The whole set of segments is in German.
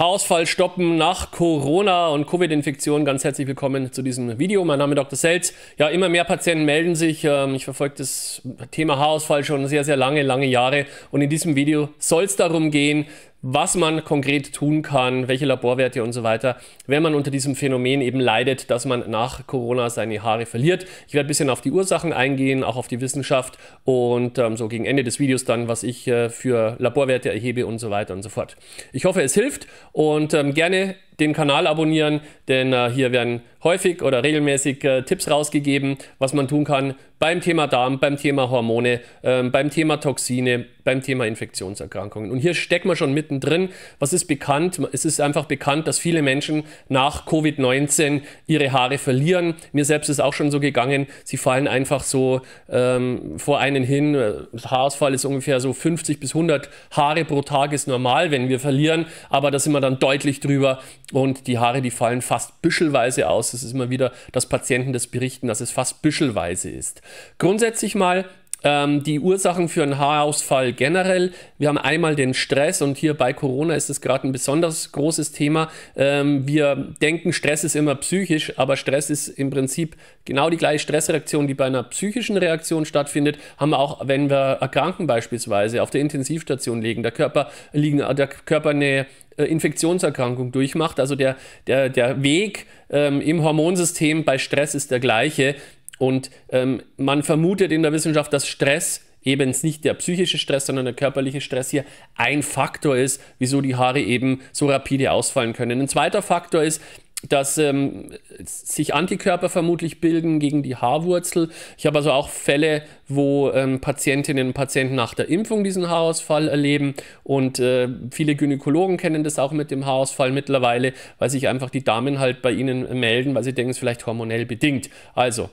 Haarausfall stoppen nach Corona und Covid-Infektion. Ganz herzlich willkommen zu diesem Video. Mein Name ist Dr. Selz. Ja, immer mehr Patienten melden sich. Ähm, ich verfolge das Thema Haarausfall schon sehr, sehr lange, lange Jahre. Und in diesem Video soll es darum gehen, was man konkret tun kann, welche Laborwerte und so weiter, wenn man unter diesem Phänomen eben leidet, dass man nach Corona seine Haare verliert. Ich werde ein bisschen auf die Ursachen eingehen, auch auf die Wissenschaft und ähm, so gegen Ende des Videos dann, was ich äh, für Laborwerte erhebe und so weiter und so fort. Ich hoffe, es hilft und ähm, gerne den Kanal abonnieren, denn äh, hier werden häufig oder regelmäßig äh, Tipps rausgegeben, was man tun kann beim Thema Darm, beim Thema Hormone, äh, beim Thema Toxine, beim Thema Infektionserkrankungen. Und hier stecken wir schon mittendrin. Was ist bekannt? Es ist einfach bekannt, dass viele Menschen nach Covid-19 ihre Haare verlieren. Mir selbst ist auch schon so gegangen. Sie fallen einfach so ähm, vor einen hin. Äh, Haarausfall ist ungefähr so 50 bis 100 Haare pro Tag ist normal, wenn wir verlieren. Aber da sind wir dann deutlich drüber und die Haare, die fallen fast büschelweise aus. Das ist immer wieder, dass Patienten das berichten, dass es fast büschelweise ist. Grundsätzlich mal ähm, die Ursachen für einen Haarausfall generell. Wir haben einmal den Stress und hier bei Corona ist es gerade ein besonders großes Thema. Ähm, wir denken, Stress ist immer psychisch, aber Stress ist im Prinzip genau die gleiche Stressreaktion, die bei einer psychischen Reaktion stattfindet, haben wir auch, wenn wir erkranken beispielsweise, auf der Intensivstation liegen. Der Körper, liegen, der Körper eine äh, Infektionserkrankung durchmacht. Also der, der, der Weg ähm, im Hormonsystem bei Stress ist der gleiche. Und ähm, man vermutet in der Wissenschaft, dass Stress eben nicht der psychische Stress, sondern der körperliche Stress hier ein Faktor ist, wieso die Haare eben so rapide ausfallen können. Ein zweiter Faktor ist, dass ähm, sich Antikörper vermutlich bilden gegen die Haarwurzel. Ich habe also auch Fälle, wo ähm, Patientinnen und Patienten nach der Impfung diesen Haarausfall erleben und äh, viele Gynäkologen kennen das auch mit dem Haarausfall mittlerweile, weil sich einfach die Damen halt bei ihnen melden, weil sie denken, es ist vielleicht hormonell bedingt. Also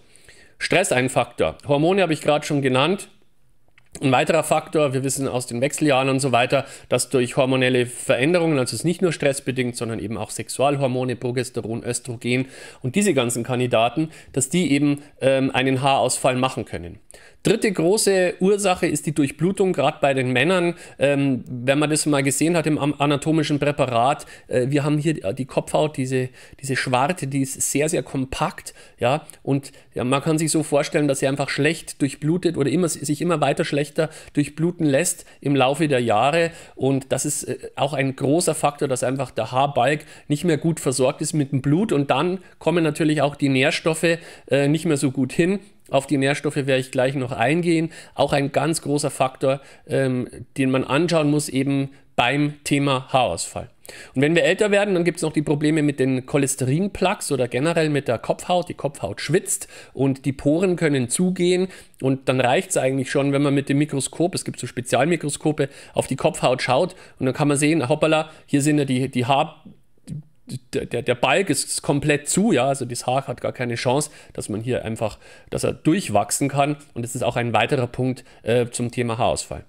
Stress ein Faktor. Hormone habe ich gerade schon genannt. Ein weiterer Faktor, wir wissen aus den Wechseljahren und so weiter, dass durch hormonelle Veränderungen, also es ist nicht nur stressbedingt, sondern eben auch Sexualhormone, Progesteron, Östrogen und diese ganzen Kandidaten, dass die eben ähm, einen Haarausfall machen können. Dritte große Ursache ist die Durchblutung, gerade bei den Männern. Ähm, wenn man das mal gesehen hat im anatomischen Präparat, äh, wir haben hier die Kopfhaut, diese, diese Schwarte, die ist sehr, sehr kompakt. Ja? Und ja, man kann sich so vorstellen, dass sie einfach schlecht durchblutet oder immer, sich immer weiter schlecht schlechter durchbluten lässt im Laufe der Jahre. Und das ist äh, auch ein großer Faktor, dass einfach der Haarbalg nicht mehr gut versorgt ist mit dem Blut. Und dann kommen natürlich auch die Nährstoffe äh, nicht mehr so gut hin. Auf die Nährstoffe werde ich gleich noch eingehen. Auch ein ganz großer Faktor, ähm, den man anschauen muss, eben beim Thema Haarausfall. Und wenn wir älter werden, dann gibt es noch die Probleme mit den Cholesterinplugs oder generell mit der Kopfhaut. Die Kopfhaut schwitzt und die Poren können zugehen. Und dann reicht es eigentlich schon, wenn man mit dem Mikroskop, es gibt so Spezialmikroskope, auf die Kopfhaut schaut. Und dann kann man sehen, hoppala, hier sind ja die, die Haar. Der, der Balk ist komplett zu, ja, also das Haar hat gar keine Chance, dass man hier einfach, dass er durchwachsen kann. Und das ist auch ein weiterer Punkt äh, zum Thema Haarausfall.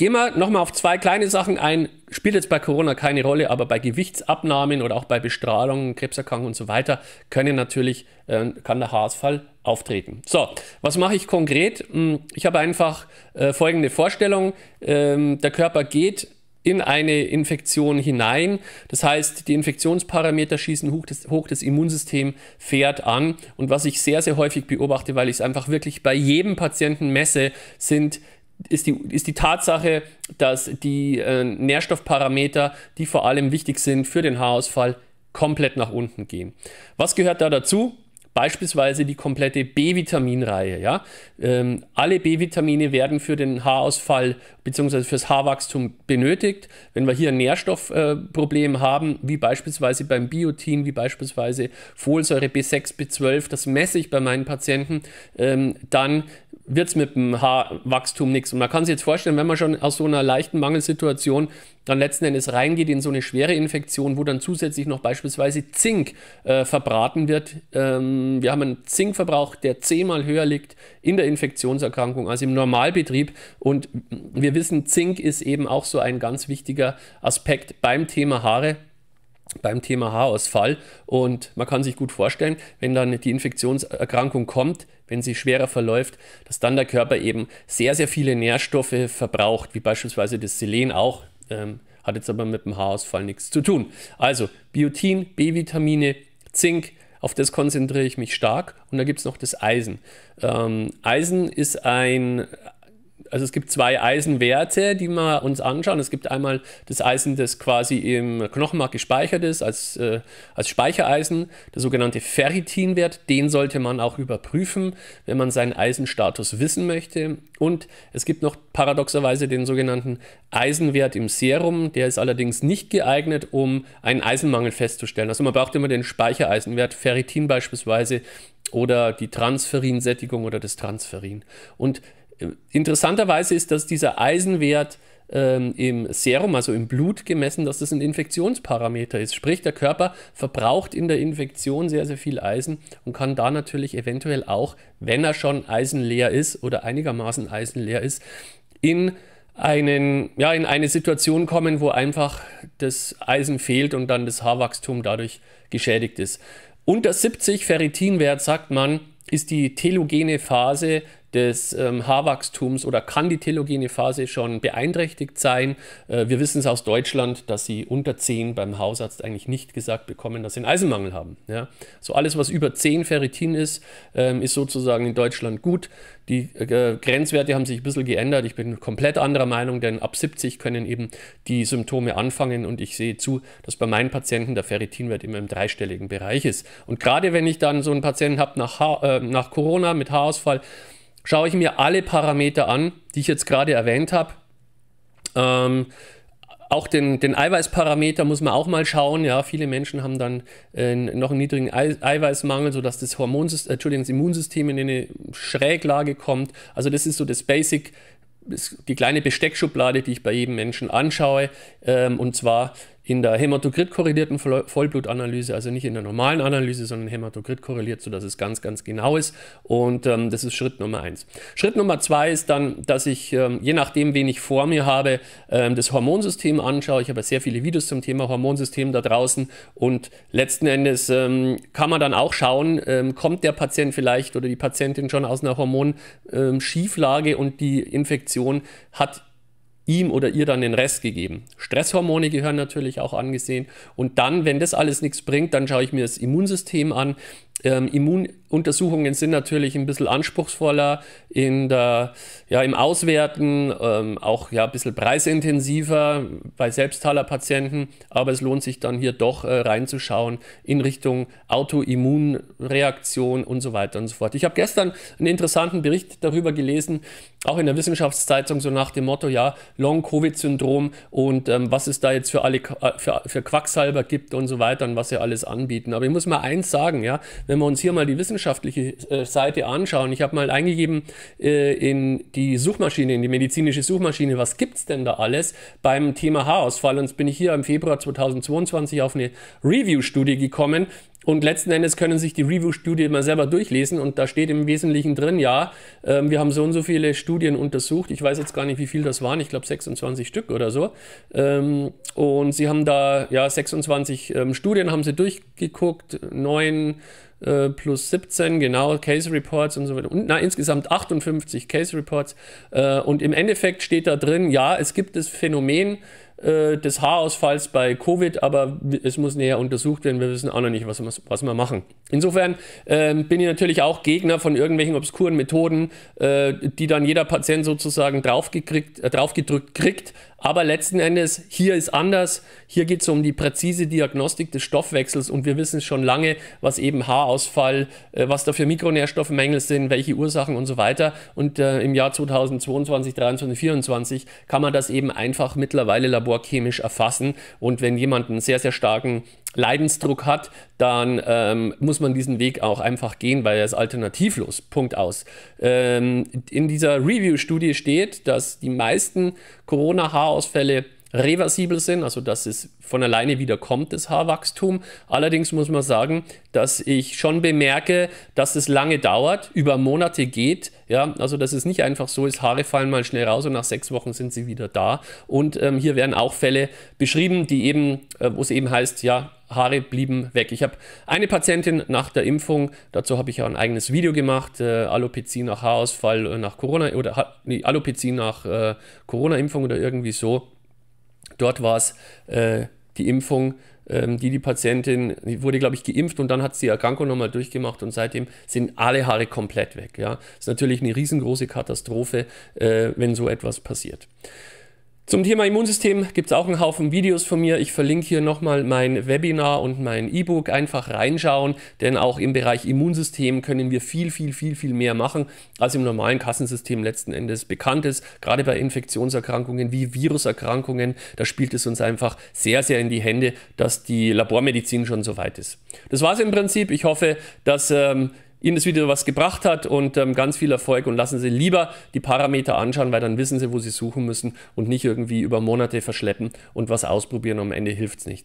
Gehen wir nochmal auf zwei kleine Sachen ein. Spielt jetzt bei Corona keine Rolle, aber bei Gewichtsabnahmen oder auch bei Bestrahlungen, Krebserkrankungen und so weiter können natürlich, äh, kann der Haarausfall auftreten. So, was mache ich konkret? Hm, ich habe einfach äh, folgende Vorstellung. Ähm, der Körper geht in eine Infektion hinein. Das heißt, die Infektionsparameter schießen hoch das, hoch, das Immunsystem fährt an. Und was ich sehr, sehr häufig beobachte, weil ich es einfach wirklich bei jedem Patienten messe, sind ist die, ist die Tatsache, dass die äh, Nährstoffparameter, die vor allem wichtig sind für den Haarausfall, komplett nach unten gehen. Was gehört da dazu? Beispielsweise die komplette B-Vitaminreihe. Ja? Ähm, alle B-Vitamine werden für den Haarausfall bzw. fürs Haarwachstum benötigt. Wenn wir hier ein Nährstoffproblem äh, haben, wie beispielsweise beim Biotin, wie beispielsweise Folsäure B6, B12, das messe ich bei meinen Patienten, ähm, dann wird es mit dem Haarwachstum nichts. Und man kann sich jetzt vorstellen, wenn man schon aus so einer leichten Mangelsituation dann letzten Endes reingeht in so eine schwere Infektion, wo dann zusätzlich noch beispielsweise Zink äh, verbraten wird. Ähm, wir haben einen Zinkverbrauch, der zehnmal höher liegt in der Infektionserkrankung als im Normalbetrieb. Und wir wissen, Zink ist eben auch so ein ganz wichtiger Aspekt beim Thema Haare beim Thema Haarausfall. Und man kann sich gut vorstellen, wenn dann die Infektionserkrankung kommt, wenn sie schwerer verläuft, dass dann der Körper eben sehr, sehr viele Nährstoffe verbraucht, wie beispielsweise das Selen auch. Ähm, hat jetzt aber mit dem Haarausfall nichts zu tun. Also Biotin, B-Vitamine, Zink, auf das konzentriere ich mich stark. Und da gibt es noch das Eisen. Ähm, Eisen ist ein also es gibt zwei Eisenwerte, die wir uns anschauen. Es gibt einmal das Eisen, das quasi im Knochenmark gespeichert ist, als, äh, als Speichereisen, der sogenannte Ferritinwert. Den sollte man auch überprüfen, wenn man seinen Eisenstatus wissen möchte. Und es gibt noch paradoxerweise den sogenannten Eisenwert im Serum. Der ist allerdings nicht geeignet, um einen Eisenmangel festzustellen. Also man braucht immer den Speichereisenwert, Ferritin beispielsweise, oder die Transferinsättigung oder das Transferin. Und Interessanterweise ist, dass dieser Eisenwert ähm, im Serum, also im Blut gemessen, dass das ein Infektionsparameter ist. Sprich, der Körper verbraucht in der Infektion sehr, sehr viel Eisen und kann da natürlich eventuell auch, wenn er schon eisenleer ist oder einigermaßen eisenleer ist, in einen, ja, in eine Situation kommen, wo einfach das Eisen fehlt und dann das Haarwachstum dadurch geschädigt ist. Unter 70 Ferritinwert, sagt man, ist die telogene Phase des ähm, Haarwachstums oder kann die telogene Phase schon beeinträchtigt sein. Äh, wir wissen es aus Deutschland, dass sie unter 10 beim Hausarzt eigentlich nicht gesagt bekommen, dass sie einen Eisenmangel haben. Ja? So alles, was über 10 Ferritin ist, ähm, ist sozusagen in Deutschland gut. Die äh, Grenzwerte haben sich ein bisschen geändert. Ich bin komplett anderer Meinung, denn ab 70 können eben die Symptome anfangen und ich sehe zu, dass bei meinen Patienten der Ferritinwert immer im dreistelligen Bereich ist. Und gerade wenn ich dann so einen Patienten habe nach, äh, nach Corona mit Haarausfall, schaue ich mir alle Parameter an, die ich jetzt gerade erwähnt habe. Ähm, auch den, den Eiweißparameter muss man auch mal schauen. Ja, viele Menschen haben dann äh, noch einen niedrigen Ei Eiweißmangel, sodass das, Hormonsystem, äh, Entschuldigung, das Immunsystem in eine Schräglage kommt. Also das ist so das Basic, die kleine Besteckschublade, die ich bei jedem Menschen anschaue. Ähm, und zwar in der Hämatokrit-korrelierten Vollblutanalyse, also nicht in der normalen Analyse, sondern Hämatokrit korreliert, sodass es ganz, ganz genau ist. Und ähm, das ist Schritt Nummer eins. Schritt Nummer zwei ist dann, dass ich, ähm, je nachdem, wen ich vor mir habe, ähm, das Hormonsystem anschaue. Ich habe sehr viele Videos zum Thema Hormonsystem da draußen. Und letzten Endes ähm, kann man dann auch schauen, ähm, kommt der Patient vielleicht oder die Patientin schon aus einer Hormonschieflage ähm, und die Infektion hat ihm oder ihr dann den Rest gegeben. Stresshormone gehören natürlich auch angesehen. Und dann, wenn das alles nichts bringt, dann schaue ich mir das Immunsystem an. Ähm, Immununtersuchungen sind natürlich ein bisschen anspruchsvoller in der, ja, im Auswerten, ähm, auch ja, ein bisschen preisintensiver bei Selbstteilerpatienten, aber es lohnt sich dann hier doch äh, reinzuschauen in Richtung Autoimmunreaktion und so weiter und so fort. Ich habe gestern einen interessanten Bericht darüber gelesen, auch in der Wissenschaftszeitung, so nach dem Motto, ja, Long-Covid-Syndrom und ähm, was es da jetzt für alle für, für Quacksalber gibt und so weiter und was sie alles anbieten. Aber ich muss mal eins sagen, ja, wenn wir uns hier mal die wissenschaftliche äh, Seite anschauen, ich habe mal eingegeben äh, in die Suchmaschine, in die medizinische Suchmaschine, was gibt es denn da alles beim Thema Haarausfall? Und jetzt bin ich hier im Februar 2022 auf eine Review-Studie gekommen, und letzten Endes können sich die Review-Studie mal selber durchlesen und da steht im Wesentlichen drin, ja, ähm, wir haben so und so viele Studien untersucht. Ich weiß jetzt gar nicht, wie viel das waren. Ich glaube 26 Stück oder so. Ähm, und sie haben da, ja, 26 ähm, Studien haben sie durchgeguckt, neun äh, plus 17, genau, Case Reports und so weiter. Und, na, insgesamt 58 Case Reports. Äh, und im Endeffekt steht da drin, ja, es gibt das Phänomen äh, des Haarausfalls bei Covid, aber es muss näher untersucht werden. Wir wissen auch noch nicht, was, was wir machen. Insofern äh, bin ich natürlich auch Gegner von irgendwelchen obskuren Methoden, äh, die dann jeder Patient sozusagen draufgekriegt, äh, draufgedrückt kriegt. Aber letzten Endes, hier ist anders. Hier geht es um die präzise Diagnostik des Stoffwechsels und wir wissen schon lange, was eben Haarausfall, äh, was da für Mikronährstoffmängel sind, welche Ursachen und so weiter. Und äh, im Jahr 2022, 2023, 2024 kann man das eben einfach mittlerweile laborchemisch erfassen. Und wenn jemand einen sehr, sehr starken Leidensdruck hat, dann ähm, muss man diesen Weg auch einfach gehen, weil er ist alternativlos. Punkt aus. Ähm, in dieser Review-Studie steht, dass die meisten Corona-Haarausfälle reversibel sind, also dass es von alleine wieder kommt, das Haarwachstum. Allerdings muss man sagen, dass ich schon bemerke, dass es lange dauert, über Monate geht. Ja, also dass es nicht einfach so ist, Haare fallen mal schnell raus und nach sechs Wochen sind sie wieder da. Und ähm, hier werden auch Fälle beschrieben, die eben, äh, wo es eben heißt, ja, Haare blieben weg. Ich habe eine Patientin nach der Impfung, dazu habe ich ja ein eigenes Video gemacht, äh, Alopezie nach Haarausfall äh, nach Corona oder nee, Alopezie nach äh, Corona-Impfung oder irgendwie so. Dort war es äh, die Impfung, ähm, die die Patientin, die wurde, glaube ich, geimpft und dann hat sie die Erkrankung nochmal durchgemacht und seitdem sind alle Haare komplett weg. Ja. Ist natürlich eine riesengroße Katastrophe, äh, wenn so etwas passiert. Zum Thema Immunsystem gibt es auch einen Haufen Videos von mir. Ich verlinke hier nochmal mein Webinar und mein E-Book. Einfach reinschauen, denn auch im Bereich Immunsystem können wir viel, viel, viel, viel mehr machen, als im normalen Kassensystem letzten Endes bekannt ist. Gerade bei Infektionserkrankungen wie Viruserkrankungen, da spielt es uns einfach sehr, sehr in die Hände, dass die Labormedizin schon so weit ist. Das war es im Prinzip. Ich hoffe, dass... Ähm, Ihnen das Video was gebracht hat und ähm, ganz viel Erfolg und lassen Sie lieber die Parameter anschauen, weil dann wissen Sie, wo Sie suchen müssen und nicht irgendwie über Monate verschleppen und was ausprobieren. Am Ende hilft es nicht.